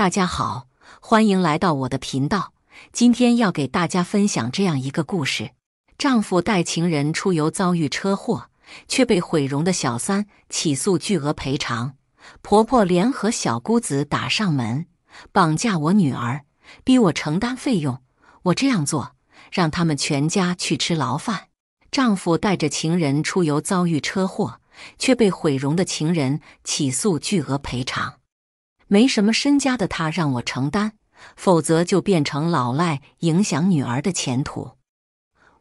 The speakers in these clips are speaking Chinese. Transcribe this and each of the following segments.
大家好，欢迎来到我的频道。今天要给大家分享这样一个故事：丈夫带情人出游遭遇车祸，却被毁容的小三起诉巨额赔偿。婆婆联合小姑子打上门，绑架我女儿，逼我承担费用。我这样做，让他们全家去吃牢饭。丈夫带着情人出游遭遇车祸，却被毁容的情人起诉巨额赔偿。没什么身家的他让我承担，否则就变成老赖，影响女儿的前途。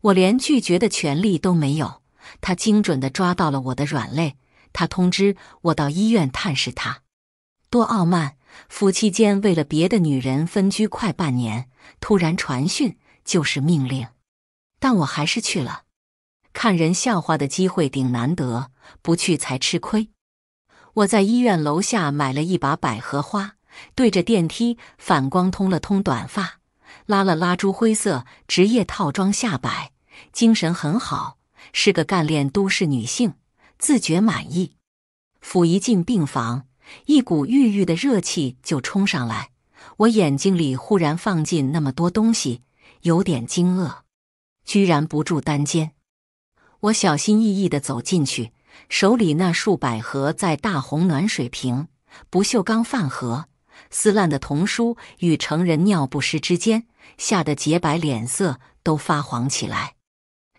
我连拒绝的权利都没有。他精准地抓到了我的软肋。他通知我到医院探视他，多傲慢！夫妻间为了别的女人分居快半年，突然传讯就是命令。但我还是去了，看人笑话的机会顶难得，不去才吃亏。我在医院楼下买了一把百合花，对着电梯反光，通了通短发，拉了拉朱灰色职业套装下摆，精神很好，是个干练都市女性，自觉满意。甫一进病房，一股郁郁的热气就冲上来，我眼睛里忽然放进那么多东西，有点惊愕，居然不住单间。我小心翼翼地走进去。手里那束百合，在大红暖水瓶、不锈钢饭盒、撕烂的童书与成人尿不湿之间，吓得洁白脸色都发黄起来。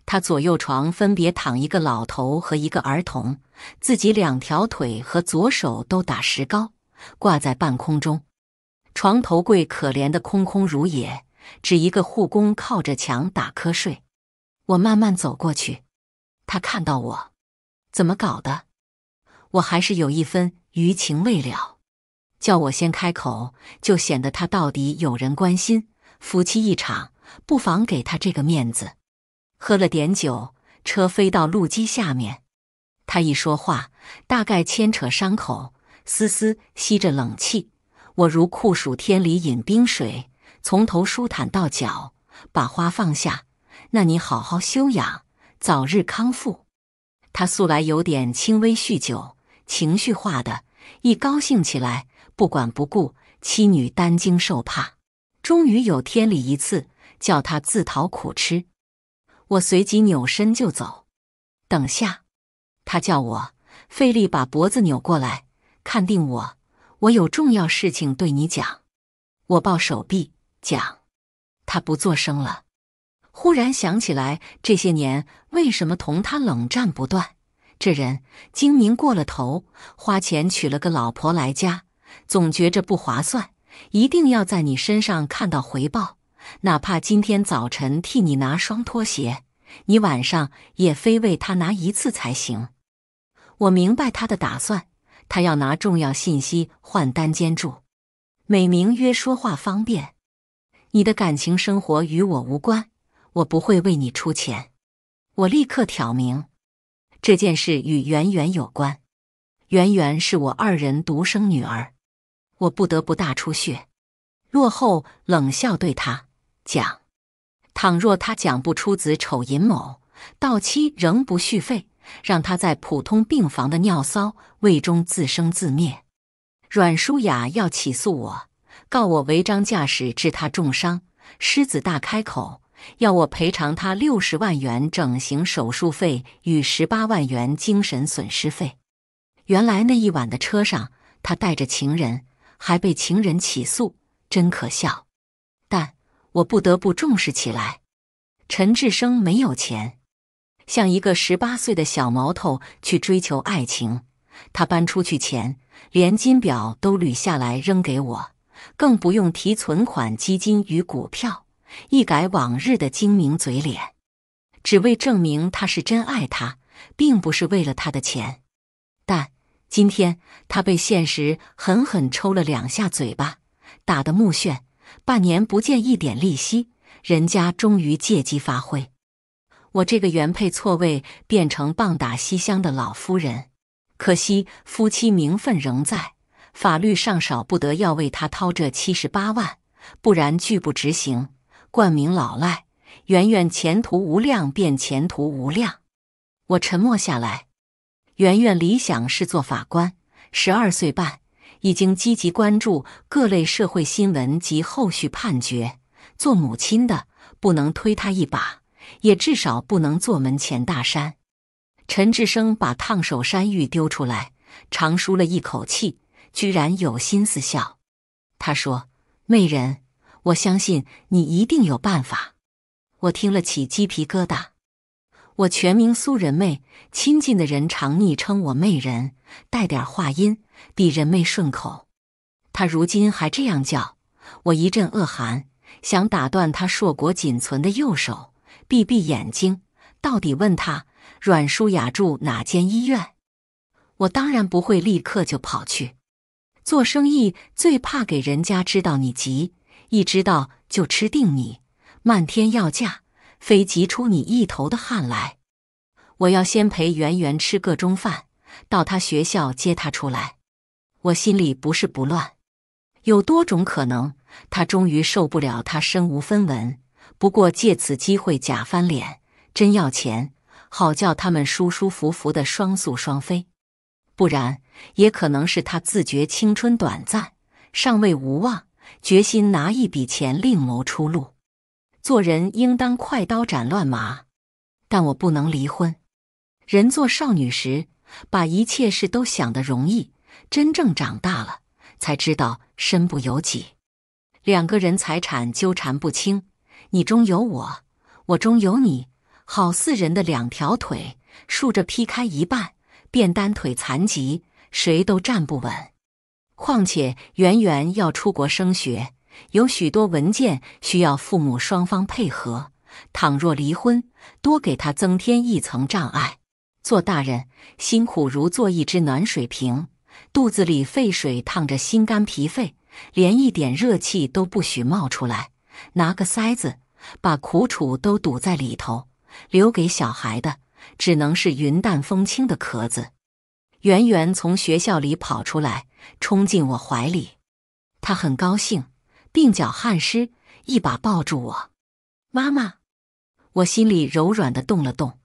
他左右床分别躺一个老头和一个儿童，自己两条腿和左手都打石膏，挂在半空中。床头柜可怜的空空如也，只一个护工靠着墙打瞌睡。我慢慢走过去，他看到我。怎么搞的？我还是有一分余情未了，叫我先开口，就显得他到底有人关心。夫妻一场，不妨给他这个面子。喝了点酒，车飞到路基下面，他一说话，大概牵扯伤口，丝丝吸着冷气。我如酷暑天里饮冰水，从头舒坦到脚。把花放下，那你好好休养，早日康复。他素来有点轻微酗酒，情绪化的一高兴起来，不管不顾，妻女担惊受怕。终于有天理一次，叫他自讨苦吃。我随即扭身就走。等下，他叫我费力把脖子扭过来，看定我。我有重要事情对你讲。我抱手臂讲，他不做声了。忽然想起来，这些年为什么同他冷战不断？这人精明过了头，花钱娶了个老婆来家，总觉着不划算，一定要在你身上看到回报。哪怕今天早晨替你拿双拖鞋，你晚上也非为他拿一次才行。我明白他的打算，他要拿重要信息换单间住，美名曰说话方便。你的感情生活与我无关。我不会为你出钱，我立刻挑明这件事与圆圆有关。圆圆是我二人独生女儿，我不得不大出血。落后冷笑对他讲：“倘若他讲不出子丑寅卯，到期仍不续费，让他在普通病房的尿骚味中自生自灭。”阮舒雅要起诉我，告我违章驾驶致他重伤，狮子大开口。要我赔偿他六十万元整形手术费与十八万元精神损失费。原来那一晚的车上，他带着情人，还被情人起诉，真可笑。但我不得不重视起来。陈志生没有钱，像一个十八岁的小毛头去追求爱情。他搬出去前，连金表都捋下来扔给我，更不用提存款、基金与股票。一改往日的精明嘴脸，只为证明他是真爱她，并不是为了她的钱。但今天他被现实狠狠抽了两下嘴巴，打得目眩。半年不见一点利息，人家终于借机发挥。我这个原配错位变成棒打西厢的老夫人，可惜夫妻名分仍在，法律上少不得要为他掏这七十八万，不然拒不执行。冠名老赖，圆圆前途无量便前途无量。我沉默下来。圆圆理想是做法官，十二岁半已经积极关注各类社会新闻及后续判决。做母亲的不能推他一把，也至少不能做门前大山。陈志生把烫手山芋丢出来，长舒了一口气，居然有心思笑。他说：“媚人。”我相信你一定有办法。我听了起鸡皮疙瘩。我全名苏人妹，亲近的人常昵称我妹人，带点话音比人妹顺口。他如今还这样叫我，一阵恶寒，想打断他硕果仅存的右手，闭闭眼睛，到底问他阮舒雅住哪间医院？我当然不会立刻就跑去。做生意最怕给人家知道你急。一知道就吃定你，漫天要价，非急出你一头的汗来。我要先陪圆圆吃个中饭，到他学校接他出来。我心里不是不乱，有多种可能。他终于受不了，他身无分文，不过借此机会假翻脸，真要钱，好叫他们舒舒服服的双宿双飞。不然，也可能是他自觉青春短暂，尚未无望。决心拿一笔钱另谋出路。做人应当快刀斩乱麻，但我不能离婚。人做少女时，把一切事都想得容易，真正长大了才知道身不由己。两个人财产纠缠不清，你中有我，我中有你，好似人的两条腿，竖着劈开一半，便单腿残疾，谁都站不稳。况且圆圆要出国升学，有许多文件需要父母双方配合。倘若离婚，多给他增添一层障碍。做大人辛苦如做一只暖水瓶，肚子里沸水烫着心肝脾肺，连一点热气都不许冒出来。拿个塞子，把苦楚都堵在里头，留给小孩的只能是云淡风轻的壳子。圆圆从学校里跑出来。冲进我怀里，他很高兴，鬓角汗湿，一把抱住我。妈妈，我心里柔软的动了动。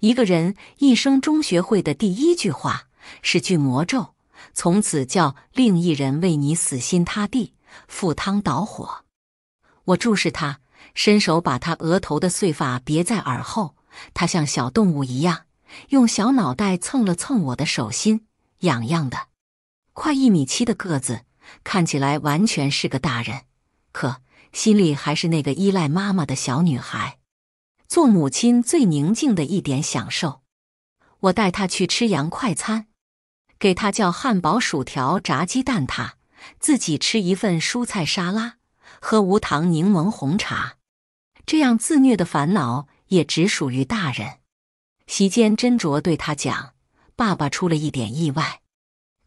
一个人一生中学会的第一句话是句魔咒，从此叫另一人为你死心塌地，赴汤蹈火。我注视他，伸手把他额头的碎发别在耳后。他像小动物一样，用小脑袋蹭了蹭我的手心，痒痒的。快一米七的个子，看起来完全是个大人，可心里还是那个依赖妈妈的小女孩。做母亲最宁静的一点享受，我带她去吃洋快餐，给她叫汉堡、薯条、炸鸡蛋挞，自己吃一份蔬菜沙拉，喝无糖柠檬红茶。这样自虐的烦恼也只属于大人。席间斟酌对她讲：“爸爸出了一点意外。”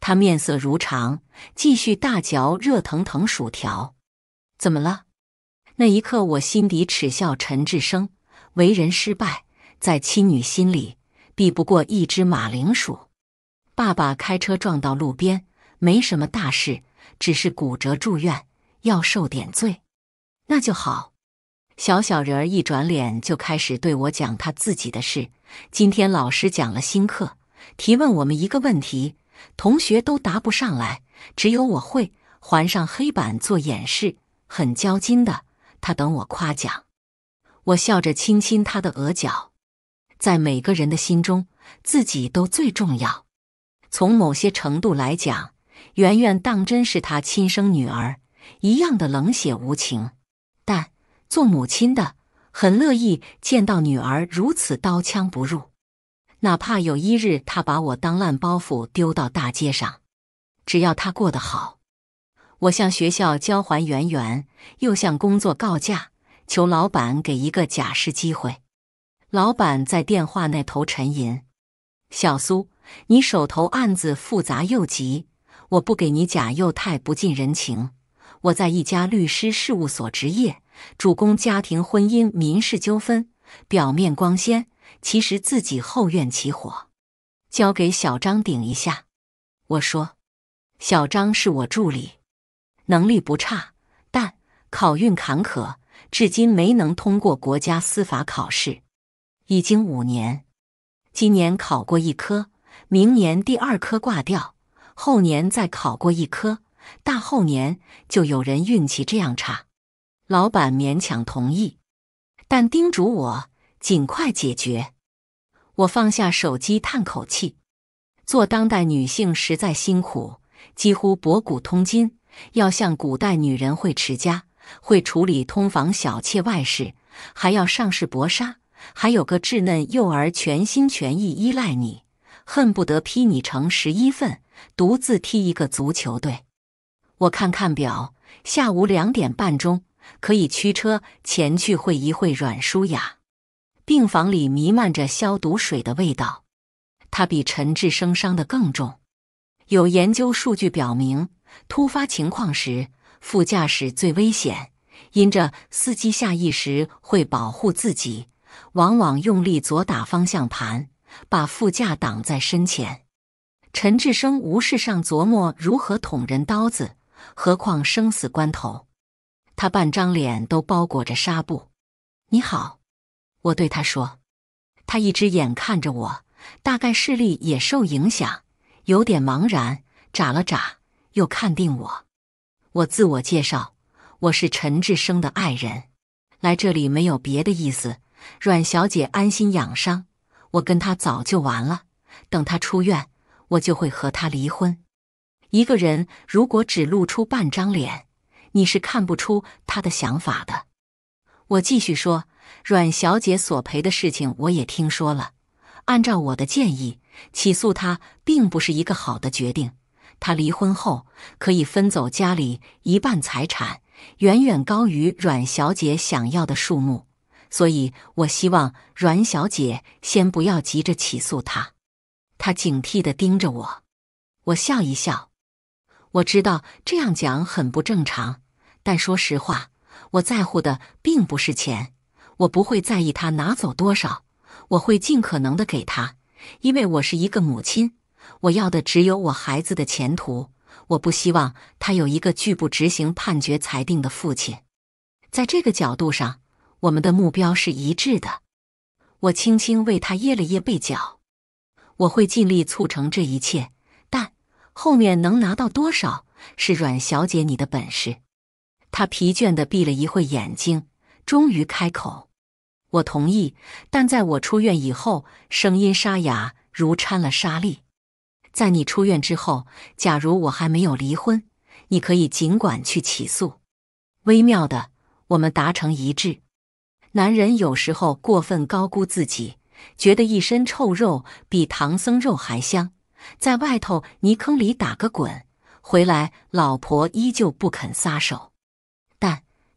他面色如常，继续大嚼热腾腾薯条。怎么了？那一刻，我心底耻笑陈志生为人失败，在妻女心里比不过一只马铃薯。爸爸开车撞到路边，没什么大事，只是骨折住院，要受点罪。那就好。小小人儿一转脸就开始对我讲他自己的事。今天老师讲了新课，提问我们一个问题。同学都答不上来，只有我会。还上黑板做演示，很焦金的。他等我夸奖，我笑着亲亲他的额角。在每个人的心中，自己都最重要。从某些程度来讲，圆圆当真是他亲生女儿，一样的冷血无情。但做母亲的很乐意见到女儿如此刀枪不入。哪怕有一日他把我当烂包袱丢到大街上，只要他过得好，我向学校交还圆圆，又向工作告假，求老板给一个假释机会。老板在电话那头沉吟：“小苏，你手头案子复杂又急，我不给你假又太不近人情。我在一家律师事务所执业，主攻家庭、婚姻、民事纠纷，表面光鲜。”其实自己后院起火，交给小张顶一下。我说：“小张是我助理，能力不差，但考运坎坷，至今没能通过国家司法考试，已经五年。今年考过一科，明年第二科挂掉，后年再考过一科，大后年就有人运气这样差。”老板勉强同意，但叮嘱我尽快解决。我放下手机，叹口气。做当代女性实在辛苦，几乎博古通今，要像古代女人会持家，会处理通房小妾外事，还要上市搏杀，还有个稚嫩幼儿全心全意依赖你，恨不得劈你成十一份，独自踢一个足球队。我看看表，下午两点半钟，可以驱车前去会一会阮舒雅。病房里弥漫着消毒水的味道，他比陈志生伤的更重。有研究数据表明，突发情况时副驾驶最危险，因着司机下意识会保护自己，往往用力左打方向盘，把副驾挡在身前。陈志生无事上琢磨如何捅人刀子，何况生死关头，他半张脸都包裹着纱布。你好。我对他说：“他一只眼看着我，大概视力也受影响，有点茫然，眨了眨，又看定我。我自我介绍，我是陈志生的爱人，来这里没有别的意思。阮小姐安心养伤，我跟她早就完了。等她出院，我就会和她离婚。一个人如果只露出半张脸，你是看不出他的想法的。”我继续说。阮小姐索赔的事情我也听说了。按照我的建议，起诉她并不是一个好的决定。她离婚后可以分走家里一半财产，远远高于阮小姐想要的数目。所以，我希望阮小姐先不要急着起诉她。她警惕地盯着我，我笑一笑。我知道这样讲很不正常，但说实话，我在乎的并不是钱。我不会在意他拿走多少，我会尽可能的给他，因为我是一个母亲，我要的只有我孩子的前途。我不希望他有一个拒不执行判决裁定的父亲。在这个角度上，我们的目标是一致的。我轻轻为他掖了掖被角，我会尽力促成这一切，但后面能拿到多少是阮小姐你的本事。他疲倦的闭了一会眼睛。终于开口，我同意。但在我出院以后，声音沙哑如掺了沙粒。在你出院之后，假如我还没有离婚，你可以尽管去起诉。微妙的，我们达成一致。男人有时候过分高估自己，觉得一身臭肉比唐僧肉还香，在外头泥坑里打个滚，回来老婆依旧不肯撒手。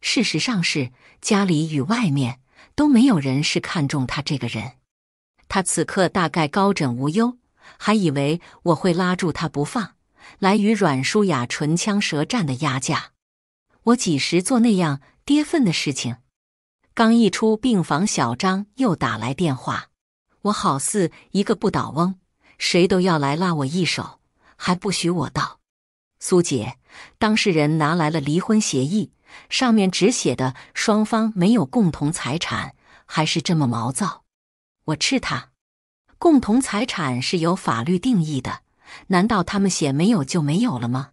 事实上是，家里与外面都没有人是看中他这个人。他此刻大概高枕无忧，还以为我会拉住他不放，来与阮舒雅唇枪舌战的压价。我几时做那样跌份的事情？刚一出病房，小张又打来电话。我好似一个不倒翁，谁都要来拉我一手，还不许我倒。苏姐，当事人拿来了离婚协议。上面只写的双方没有共同财产，还是这么毛躁。我斥他，共同财产是由法律定义的，难道他们写没有就没有了吗？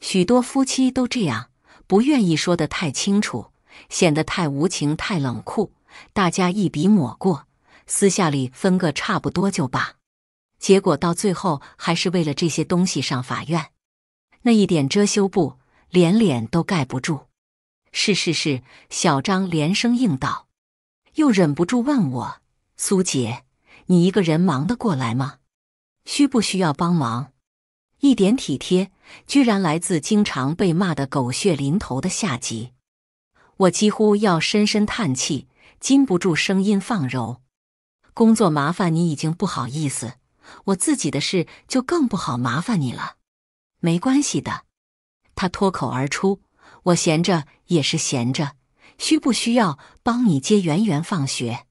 许多夫妻都这样，不愿意说的太清楚，显得太无情太冷酷，大家一笔抹过，私下里分个差不多就罢。结果到最后还是为了这些东西上法院，那一点遮羞布连脸都盖不住。是是是，小张连声应道，又忍不住问我：“苏姐，你一个人忙得过来吗？需不需要帮忙？”一点体贴，居然来自经常被骂的狗血淋头的下级。我几乎要深深叹气，禁不住声音放柔：“工作麻烦你已经不好意思，我自己的事就更不好麻烦你了。没关系的。”他脱口而出：“我闲着。”也是闲着，需不需要帮你接圆圆放学？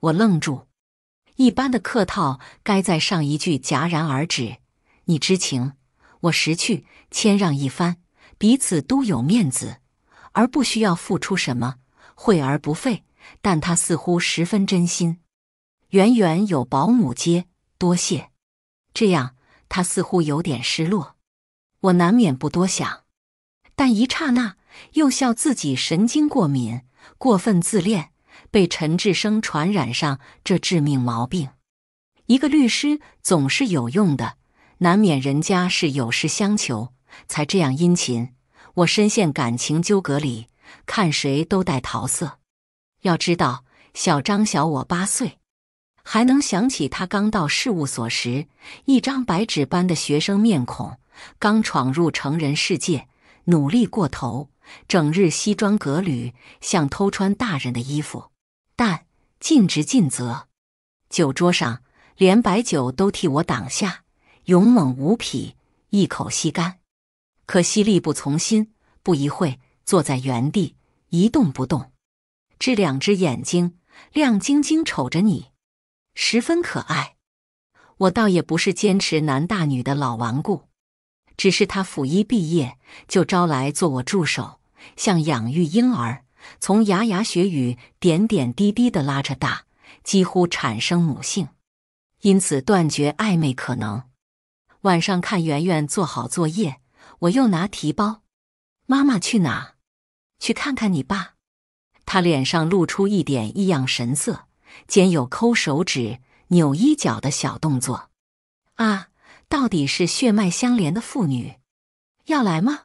我愣住，一般的客套该在上一句戛然而止。你知情，我识趣，谦让一番，彼此都有面子，而不需要付出什么，惠而不费。但他似乎十分真心。圆圆有保姆接，多谢。这样，他似乎有点失落，我难免不多想，但一刹那。又笑自己神经过敏、过分自恋，被陈志生传染上这致命毛病。一个律师总是有用的，难免人家是有事相求才这样殷勤。我深陷感情纠葛里，看谁都带桃色。要知道，小张小我八岁，还能想起他刚到事务所时，一张白纸般的学生面孔，刚闯入成人世界，努力过头。整日西装革履，像偷穿大人的衣服，但尽职尽责。酒桌上连白酒都替我挡下，勇猛无匹，一口吸干。可惜力不从心，不一会坐在原地一动不动。这两只眼睛亮晶晶瞅着你，十分可爱。我倒也不是坚持男大女的老顽固，只是他辅一毕业就招来做我助手。像养育婴儿，从牙牙学语、点点滴滴的拉扯大，几乎产生母性，因此断绝暧昧可能。晚上看圆圆做好作业，我又拿提包，妈妈去哪？去看看你爸。他脸上露出一点异样神色，兼有抠手指、扭衣角的小动作。啊，到底是血脉相连的父女，要来吗？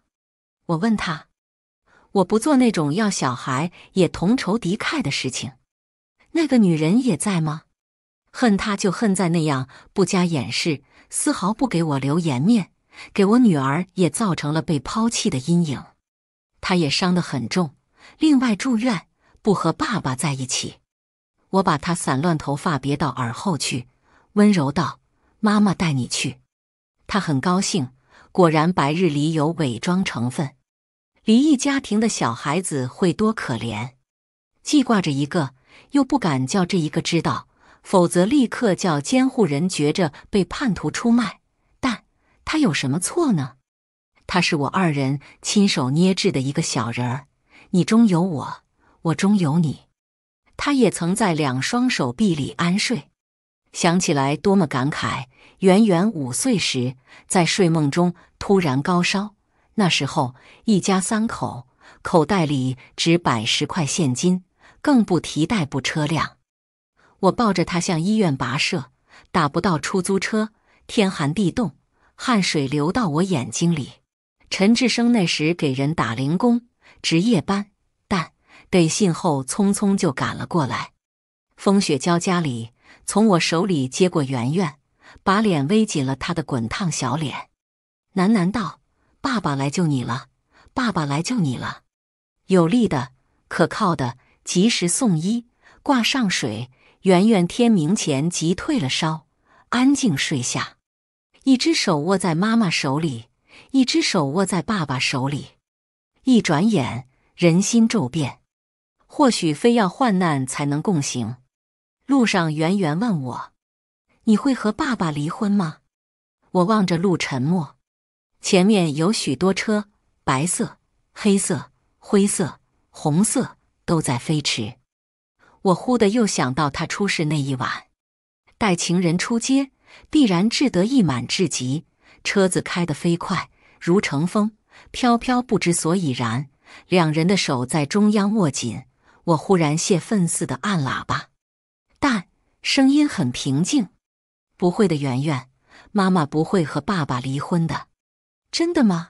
我问他。我不做那种要小孩也同仇敌忾的事情。那个女人也在吗？恨她就恨在那样不加掩饰，丝毫不给我留颜面，给我女儿也造成了被抛弃的阴影。她也伤得很重，另外住院，不和爸爸在一起。我把她散乱头发别到耳后去，温柔道：“妈妈带你去。”她很高兴。果然白日里有伪装成分。离异家庭的小孩子会多可怜，记挂着一个，又不敢叫这一个知道，否则立刻叫监护人觉着被叛徒出卖。但他有什么错呢？他是我二人亲手捏制的一个小人儿，你中有我，我中有你。他也曾在两双手臂里安睡，想起来多么感慨。圆圆五岁时，在睡梦中突然高烧。那时候，一家三口口袋里只百十块现金，更不提代步车辆。我抱着他向医院跋涉，打不到出租车，天寒地冻，汗水流到我眼睛里。陈志生那时给人打零工，值夜班，但得信后匆匆就赶了过来。风雪交加里，从我手里接过圆圆，把脸微紧了他的滚烫小脸，喃喃道。爸爸来救你了，爸爸来救你了。有力的、可靠的，及时送医，挂上水。圆圆天明前即退了烧，安静睡下。一只手握在妈妈手里，一只手握在爸爸手里。一转眼，人心骤变。或许非要患难才能共行。路上，圆圆问我：“你会和爸爸离婚吗？”我望着路，沉默。前面有许多车，白色、黑色、灰色、红色都在飞驰。我忽的又想到他出事那一晚，待情人出街，必然志得意满至极。车子开得飞快，如乘风飘飘，不知所以然。两人的手在中央握紧。我忽然泄愤似的按喇叭，但声音很平静。不会的，圆圆，妈妈不会和爸爸离婚的。真的吗？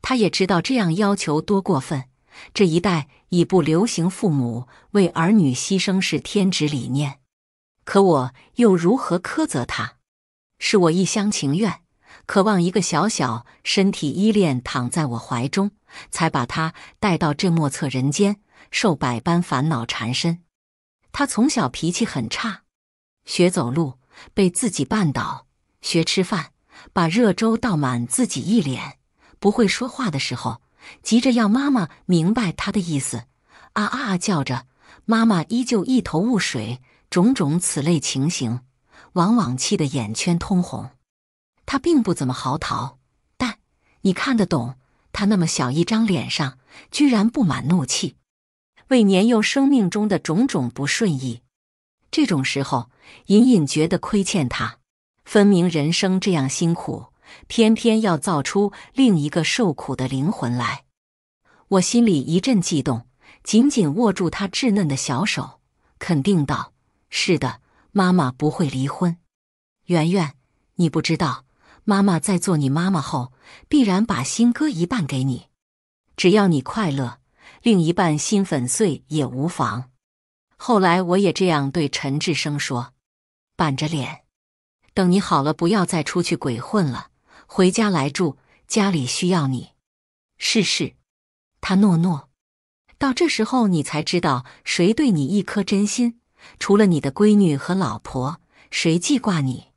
他也知道这样要求多过分。这一代已不流行父母为儿女牺牲是天职理念，可我又如何苛责他？是我一厢情愿，渴望一个小小身体依恋躺在我怀中，才把他带到这莫测人间，受百般烦恼缠身。他从小脾气很差，学走路被自己绊倒，学吃饭。把热粥倒满自己一脸，不会说话的时候，急着要妈妈明白他的意思，啊啊叫着，妈妈依旧一头雾水。种种此类情形，往往气得眼圈通红。他并不怎么嚎啕，但你看得懂，他那么小一张脸上，居然布满怒气，为年幼生命中的种种不顺意。这种时候，隐隐觉得亏欠他。分明人生这样辛苦，偏偏要造出另一个受苦的灵魂来。我心里一阵悸动，紧紧握住他稚嫩的小手，肯定道：“是的，妈妈不会离婚。”圆圆，你不知道，妈妈在做你妈妈后，必然把心割一半给你。只要你快乐，另一半心粉碎也无妨。后来我也这样对陈志生说，板着脸。等你好了，不要再出去鬼混了，回家来住，家里需要你。是是，他诺诺。到这时候，你才知道谁对你一颗真心，除了你的闺女和老婆，谁记挂你？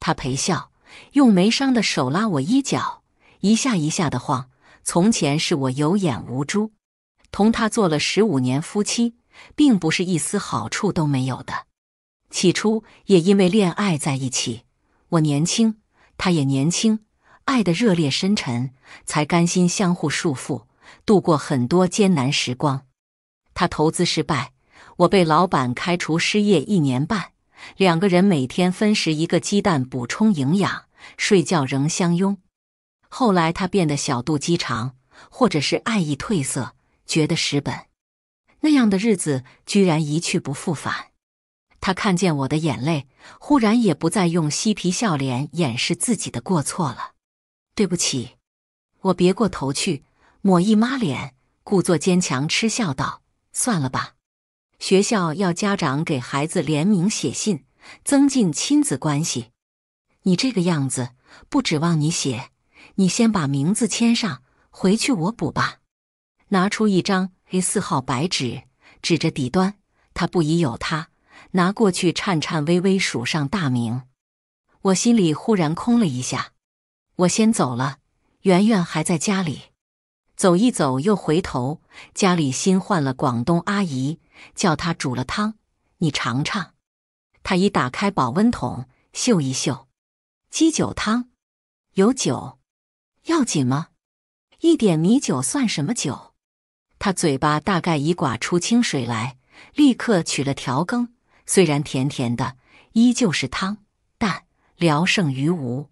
他陪笑，用没伤的手拉我衣角，一下一下的晃。从前是我有眼无珠，同他做了十五年夫妻，并不是一丝好处都没有的。起初也因为恋爱在一起，我年轻，他也年轻，爱得热烈深沉，才甘心相互束缚，度过很多艰难时光。他投资失败，我被老板开除失业一年半，两个人每天分食一个鸡蛋补充营养，睡觉仍相拥。后来他变得小肚鸡肠，或者是爱意褪色，觉得蚀本，那样的日子居然一去不复返。他看见我的眼泪，忽然也不再用嬉皮笑脸掩饰自己的过错了。对不起，我别过头去，抹一抹脸，故作坚强，嗤笑道：“算了吧，学校要家长给孩子联名写信，增进亲子关系。你这个样子，不指望你写，你先把名字签上，回去我补吧。”拿出一张 A 四号白纸，指着底端，他不疑有他。拿过去，颤颤巍巍数上大名，我心里忽然空了一下。我先走了，圆圆还在家里。走一走又回头，家里新换了广东阿姨，叫她煮了汤，你尝尝。她一打开保温桶，嗅一嗅，鸡酒汤，有酒，要紧吗？一点米酒算什么酒？她嘴巴大概已寡出清水来，立刻取了调羹。虽然甜甜的依旧是汤，但聊胜于无。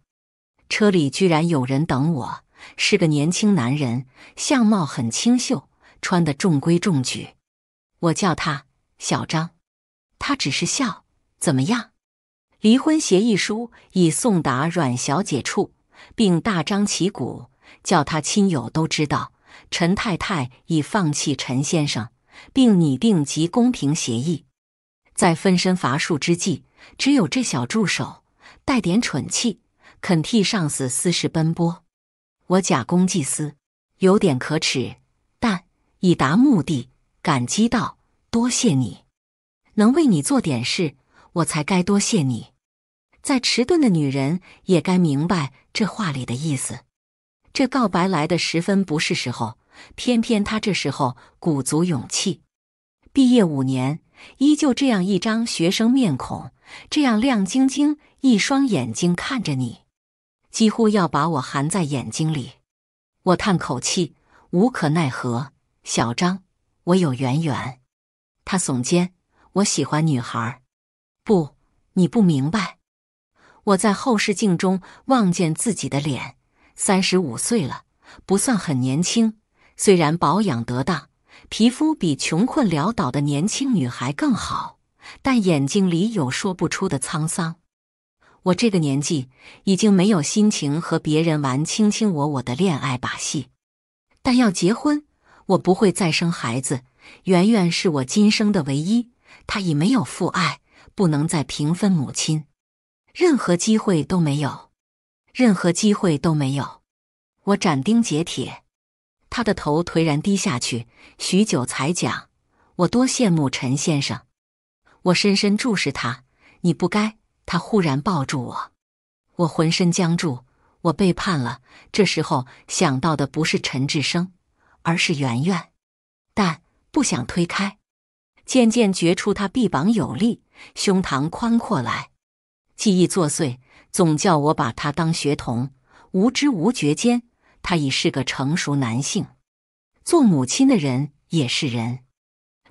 车里居然有人等我，是个年轻男人，相貌很清秀，穿的中规中矩。我叫他小张，他只是笑。怎么样？离婚协议书已送达阮小姐处，并大张旗鼓叫他亲友都知道，陈太太已放弃陈先生，并拟定及公平协议。在分身乏术之际，只有这小助手带点蠢气，肯替上司私事奔波。我假公济私，有点可耻，但已达目的。感激道：“多谢你，能为你做点事，我才该多谢你。”再迟钝的女人也该明白这话里的意思。这告白来的十分不是时候，偏偏他这时候鼓足勇气。毕业五年。依旧这样一张学生面孔，这样亮晶晶一双眼睛看着你，几乎要把我含在眼睛里。我叹口气，无可奈何。小张，我有圆圆。他耸肩，我喜欢女孩。不，你不明白。我在后视镜中望见自己的脸，三十五岁了，不算很年轻，虽然保养得当。皮肤比穷困潦倒的年轻女孩更好，但眼睛里有说不出的沧桑。我这个年纪已经没有心情和别人玩卿卿我我的恋爱把戏。但要结婚，我不会再生孩子。圆圆是我今生的唯一，她已没有父爱，不能再平分母亲，任何机会都没有，任何机会都没有。我斩钉截铁。他的头颓然低下去，许久才讲：“我多羡慕陈先生。”我深深注视他。你不该。他忽然抱住我，我浑身僵住。我背叛了。这时候想到的不是陈志生，而是圆圆，但不想推开。渐渐觉出他臂膀有力，胸膛宽阔来。记忆作祟，总叫我把他当学童，无知无觉间。他已是个成熟男性，做母亲的人也是人，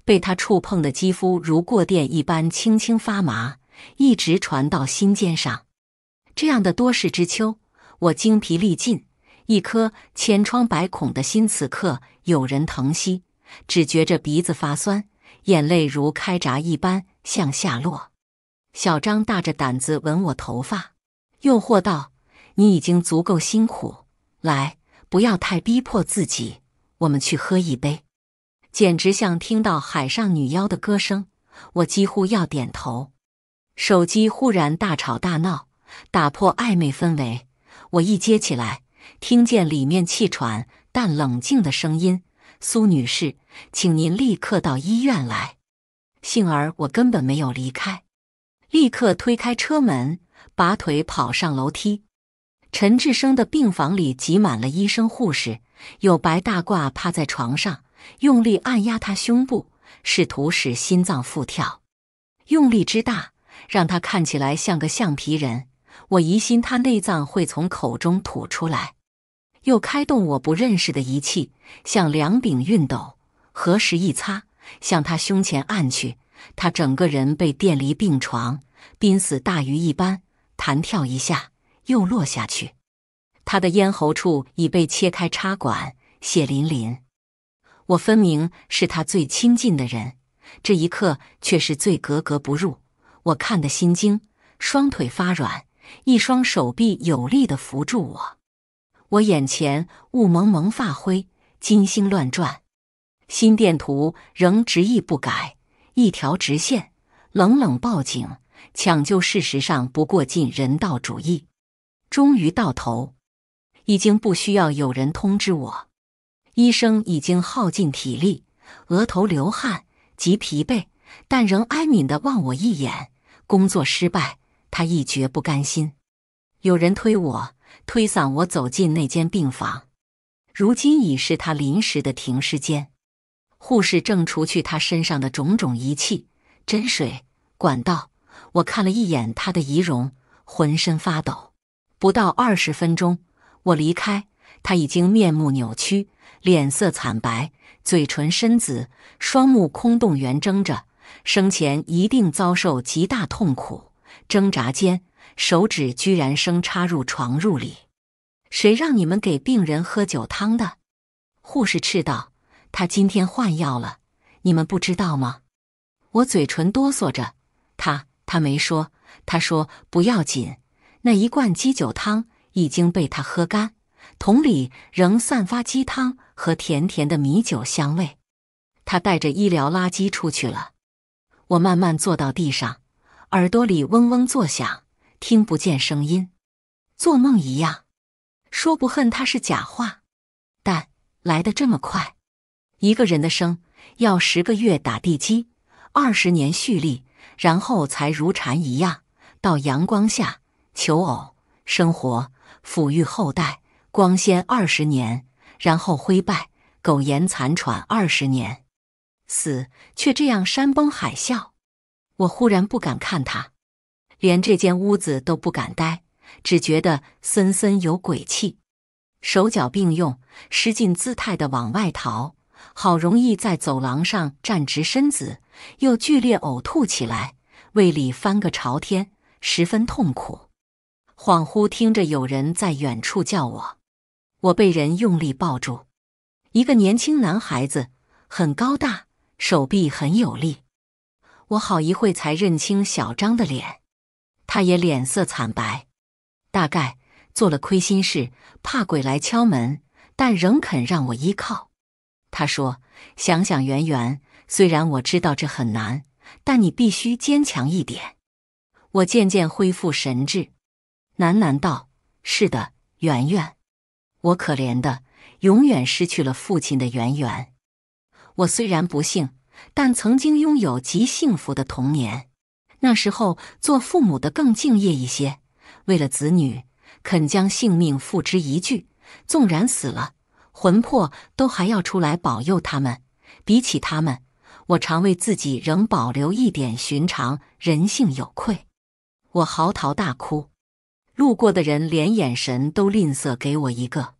被他触碰的肌肤如过电一般轻轻发麻，一直传到心尖上。这样的多事之秋，我精疲力尽，一颗千疮百孔的心，此刻有人疼惜，只觉着鼻子发酸，眼泪如开闸一般向下落。小张大着胆子吻我头发，诱惑道：“你已经足够辛苦，来。”不要太逼迫自己。我们去喝一杯，简直像听到海上女妖的歌声，我几乎要点头。手机忽然大吵大闹，打破暧昧氛围。我一接起来，听见里面气喘但冷静的声音：“苏女士，请您立刻到医院来。”幸而我根本没有离开，立刻推开车门，拔腿跑上楼梯。陈志生的病房里挤满了医生、护士，有白大褂趴在床上，用力按压他胸部，试图使心脏复跳，用力之大，让他看起来像个橡皮人。我疑心他内脏会从口中吐出来。又开动我不认识的仪器，像两柄熨斗，合十一擦，向他胸前按去，他整个人被电离病床，濒死大鱼一般弹跳一下。又落下去，他的咽喉处已被切开插管，血淋淋。我分明是他最亲近的人，这一刻却是最格格不入。我看得心惊，双腿发软，一双手臂有力的扶住我。我眼前雾蒙蒙发灰，金星乱转，心电图仍执意不改，一条直线，冷冷报警，抢救事实上不过尽人道主义。终于到头，已经不需要有人通知我。医生已经耗尽体力，额头流汗，极疲惫，但仍哀悯地望我一眼。工作失败，他一绝不甘心。有人推我，推搡我走进那间病房，如今已是他临时的停尸间。护士正除去他身上的种种仪器、针水、管道。我看了一眼他的仪容，浑身发抖。不到二十分钟，我离开，他已经面目扭曲，脸色惨白，嘴唇深紫，双目空洞圆睁着，生前一定遭受极大痛苦。挣扎间，手指居然生插入床褥里。谁让你们给病人喝酒汤的？护士斥道：“他今天换药了，你们不知道吗？”我嘴唇哆嗦着：“他他没说，他说不要紧。”那一罐鸡酒汤已经被他喝干，桶里仍散发鸡汤和甜甜的米酒香味。他带着医疗垃圾出去了。我慢慢坐到地上，耳朵里嗡嗡作响，听不见声音，做梦一样。说不恨他是假话，但来的这么快。一个人的生要十个月打地基，二十年蓄力，然后才如蝉一样到阳光下。求偶、生活、抚育后代，光鲜二十年，然后灰败，苟延残喘二十年，死却这样山崩海啸。我忽然不敢看他，连这间屋子都不敢待，只觉得森森有鬼气，手脚并用，失尽姿态的往外逃。好容易在走廊上站直身子，又剧烈呕吐起来，胃里翻个朝天，十分痛苦。恍惚听着有人在远处叫我，我被人用力抱住，一个年轻男孩子，很高大，手臂很有力。我好一会才认清小张的脸，他也脸色惨白，大概做了亏心事，怕鬼来敲门，但仍肯让我依靠。他说：“想想圆圆，虽然我知道这很难，但你必须坚强一点。”我渐渐恢复神智。喃喃道：“是的，圆圆，我可怜的，永远失去了父亲的圆圆。我虽然不幸，但曾经拥有极幸福的童年。那时候，做父母的更敬业一些，为了子女，肯将性命付之一炬，纵然死了，魂魄都还要出来保佑他们。比起他们，我常为自己仍保留一点寻常人性有愧。”我嚎啕大哭。路过的人连眼神都吝啬给我一个，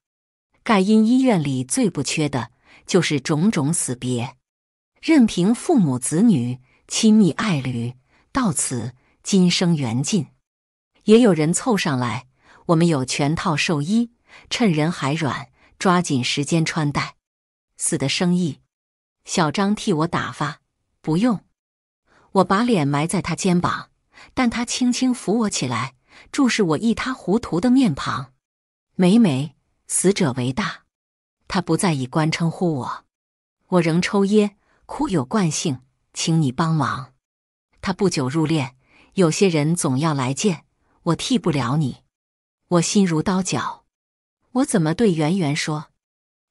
盖因医院里最不缺的就是种种死别，任凭父母子女、亲密爱侣到此今生缘尽。也有人凑上来，我们有全套寿衣，趁人还软，抓紧时间穿戴。死的生意，小张替我打发，不用。我把脸埋在他肩膀，但他轻轻扶我起来。注视我一塌糊涂的面庞，每每死者为大，他不再以官称呼我，我仍抽噎，哭有惯性，请你帮忙。他不久入殓，有些人总要来见我，替不了你，我心如刀绞。我怎么对圆圆说？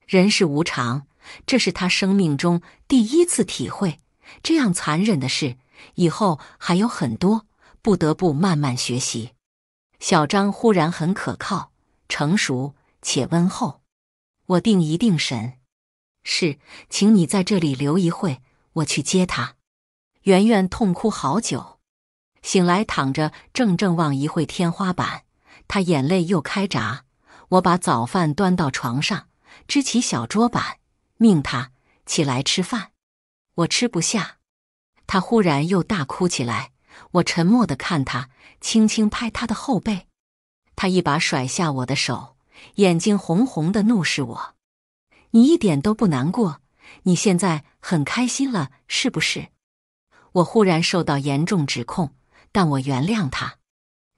人世无常，这是他生命中第一次体会这样残忍的事，以后还有很多，不得不慢慢学习。小张忽然很可靠、成熟且温厚，我定一定神，是，请你在这里留一会，我去接他。圆圆痛哭好久，醒来躺着，怔怔望一会天花板，她眼泪又开闸。我把早饭端到床上，支起小桌板，命他起来吃饭。我吃不下，他忽然又大哭起来。我沉默的看他，轻轻拍他的后背，他一把甩下我的手，眼睛红红的怒视我：“你一点都不难过，你现在很开心了，是不是？”我忽然受到严重指控，但我原谅他。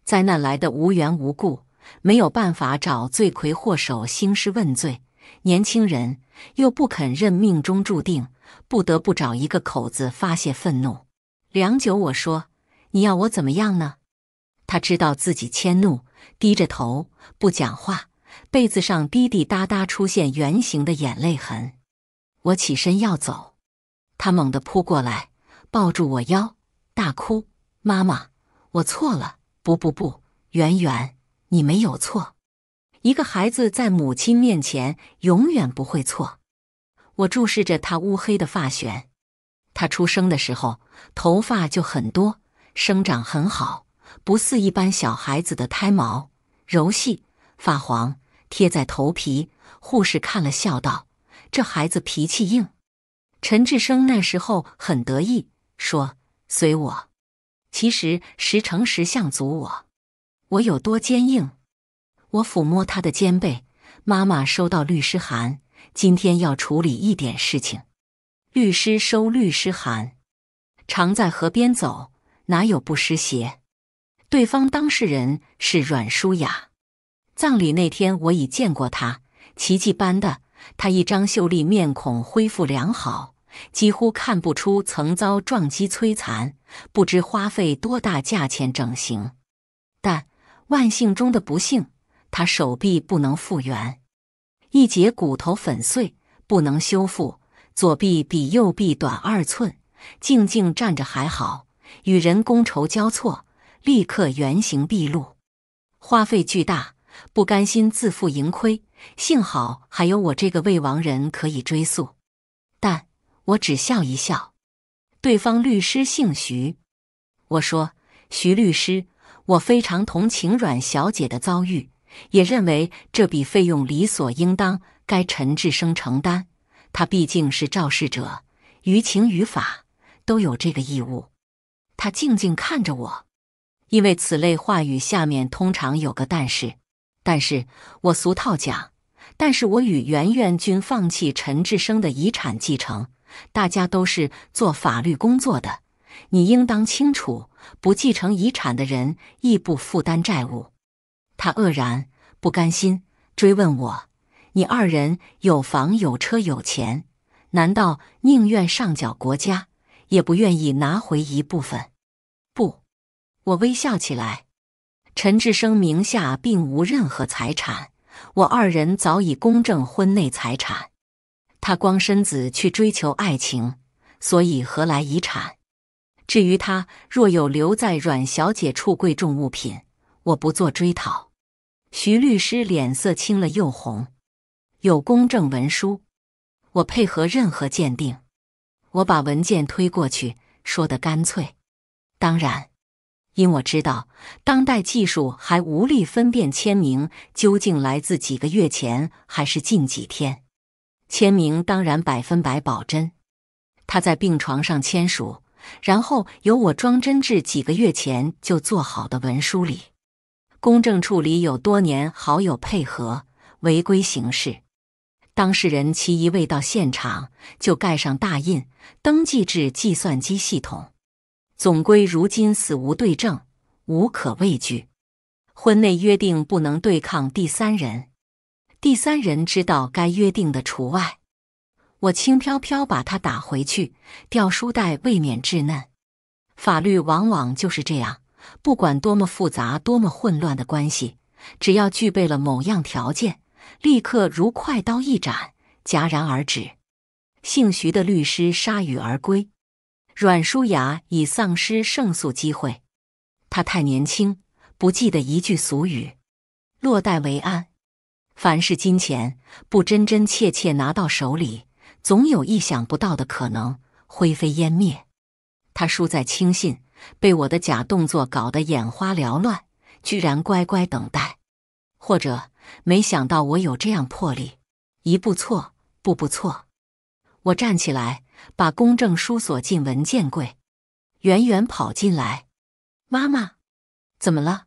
灾难来的无缘无故，没有办法找罪魁祸首兴师问罪，年轻人又不肯认命中注定，不得不找一个口子发泄愤怒。良久，我说。你要我怎么样呢？他知道自己迁怒，低着头不讲话，被子上滴滴答答出现圆形的眼泪痕。我起身要走，他猛地扑过来，抱住我腰，大哭：“妈妈，我错了！不不不，圆圆，你没有错。一个孩子在母亲面前永远不会错。”我注视着他乌黑的发旋，他出生的时候头发就很多。生长很好，不似一般小孩子的胎毛，柔细发黄，贴在头皮。护士看了笑道：“这孩子脾气硬。”陈志生那时候很得意，说：“随我。”其实十成十像足我。我有多坚硬？我抚摸他的肩背。妈妈收到律师函，今天要处理一点事情。律师收律师函，常在河边走。哪有不湿鞋？对方当事人是阮舒雅。葬礼那天，我已见过他。奇迹般的，他一张秀丽面孔恢复良好，几乎看不出曾遭撞击摧残。不知花费多大价钱整形。但万幸中的不幸，他手臂不能复原，一节骨头粉碎，不能修复。左臂比右臂短二寸，静静站着还好。与人觥筹交错，立刻原形毕露，花费巨大，不甘心自负盈亏。幸好还有我这个未亡人可以追溯，但我只笑一笑。对方律师姓徐，我说：“徐律师，我非常同情阮小姐的遭遇，也认为这笔费用理所应当该陈志生承担，他毕竟是肇事者，于情于法都有这个义务。”他静静看着我，因为此类话语下面通常有个但是。但是我俗套讲，但是我与圆圆均放弃陈志生的遗产继承。大家都是做法律工作的，你应当清楚，不继承遗产的人亦不负担债务。他愕然，不甘心，追问我：你二人有房有车有钱，难道宁愿上缴国家？也不愿意拿回一部分。不，我微笑起来。陈志生名下并无任何财产，我二人早已公证婚内财产。他光身子去追求爱情，所以何来遗产？至于他若有留在阮小姐处贵重物品，我不做追讨。徐律师脸色青了又红。有公证文书，我配合任何鉴定。我把文件推过去，说得干脆。当然，因我知道当代技术还无力分辨签名究竟来自几个月前还是近几天。签名当然百分百保真。他在病床上签署，然后由我装真至几个月前就做好的文书里。公证处里有多年好友配合，违规行事。当事人其一未到现场，就盖上大印，登记至计算机系统。总归如今死无对证，无可畏惧。婚内约定不能对抗第三人，第三人知道该约定的除外。我轻飘飘把他打回去，掉书袋未免稚嫩。法律往往就是这样，不管多么复杂、多么混乱的关系，只要具备了某样条件。立刻如快刀一斩，戛然而止。姓徐的律师铩羽而归，阮舒雅已丧失胜诉机会。他太年轻，不记得一句俗语：“落袋为安。”凡是金钱不真真切切拿到手里，总有意想不到的可能灰飞烟灭。他输在轻信，被我的假动作搞得眼花缭乱，居然乖乖等待，或者。没想到我有这样魄力，一步错，步步错。我站起来，把公证书锁进文件柜。圆圆跑进来，妈妈，怎么了？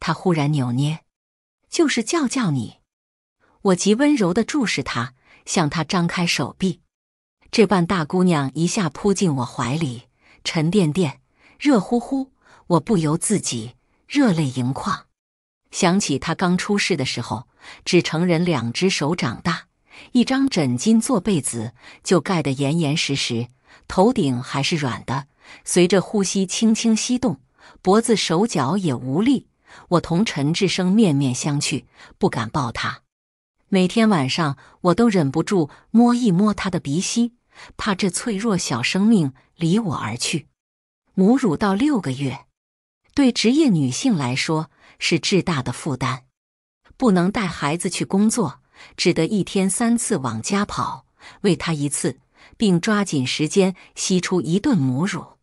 她忽然扭捏，就是叫叫你。我极温柔的注视她，向她张开手臂。这半大姑娘一下扑进我怀里，沉甸甸，热乎乎，我不由自己热泪盈眶。想起他刚出世的时候，只成人两只手掌大，一张枕巾做被子就盖得严严实实，头顶还是软的，随着呼吸轻轻吸动，脖子、手脚也无力。我同陈志生面面相觑，不敢抱他。每天晚上，我都忍不住摸一摸他的鼻息，怕这脆弱小生命离我而去。母乳到六个月，对职业女性来说。是巨大的负担，不能带孩子去工作，只得一天三次往家跑，喂他一次，并抓紧时间吸出一顿母乳。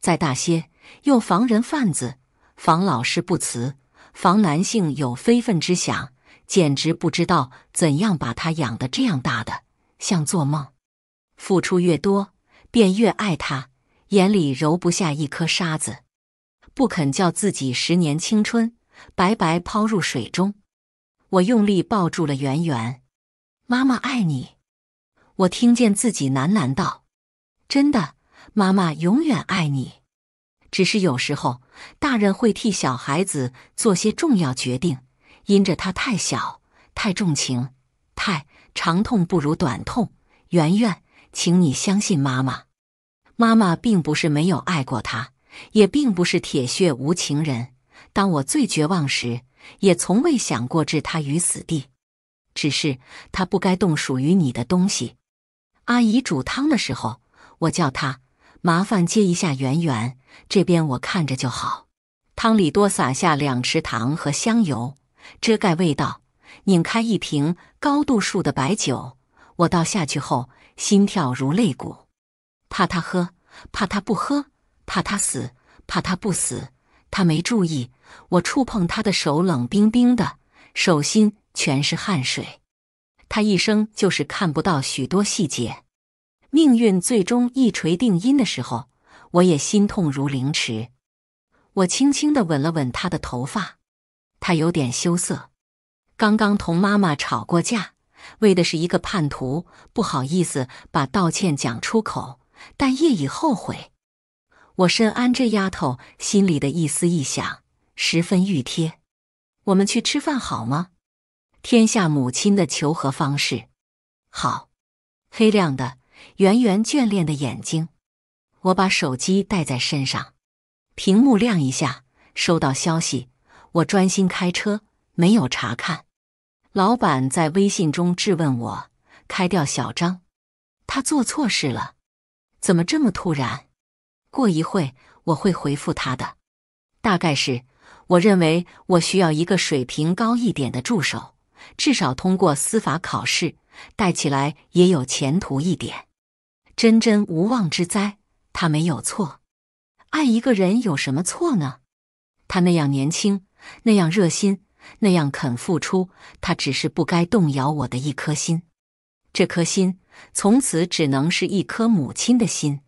再大些，又防人贩子，防老师不辞，防男性有非分之想，简直不知道怎样把他养得这样大的，像做梦。付出越多，便越爱他，眼里揉不下一颗沙子，不肯叫自己十年青春。白白抛入水中，我用力抱住了圆圆。妈妈爱你，我听见自己喃喃道：“真的，妈妈永远爱你。”只是有时候，大人会替小孩子做些重要决定，因着他太小，太重情，太长痛不如短痛。圆圆，请你相信妈妈，妈妈并不是没有爱过他，也并不是铁血无情人。当我最绝望时，也从未想过置他于死地。只是他不该动属于你的东西。阿姨煮汤的时候，我叫他麻烦接一下圆圆这边，我看着就好。汤里多撒下两匙糖和香油，遮盖味道。拧开一瓶高度数的白酒，我倒下去后，心跳如擂鼓。怕他喝，怕他不喝，怕他死，怕他不死。他没注意。我触碰他的手，冷冰冰的，手心全是汗水。他一生就是看不到许多细节。命运最终一锤定音的时候，我也心痛如凌迟。我轻轻的吻了吻他的头发，他有点羞涩，刚刚同妈妈吵过架，为的是一个叛徒，不好意思把道歉讲出口，但夜已后悔。我深谙这丫头心里的一思一想。十分熨帖，我们去吃饭好吗？天下母亲的求和方式。好，黑亮的圆圆眷恋的眼睛。我把手机带在身上，屏幕亮一下，收到消息。我专心开车，没有查看。老板在微信中质问我，开掉小张，他做错事了，怎么这么突然？过一会我会回复他的，大概是。我认为我需要一个水平高一点的助手，至少通过司法考试，带起来也有前途一点。真真无妄之灾，他没有错。爱一个人有什么错呢？他那样年轻，那样热心，那样肯付出，他只是不该动摇我的一颗心。这颗心从此只能是一颗母亲的心。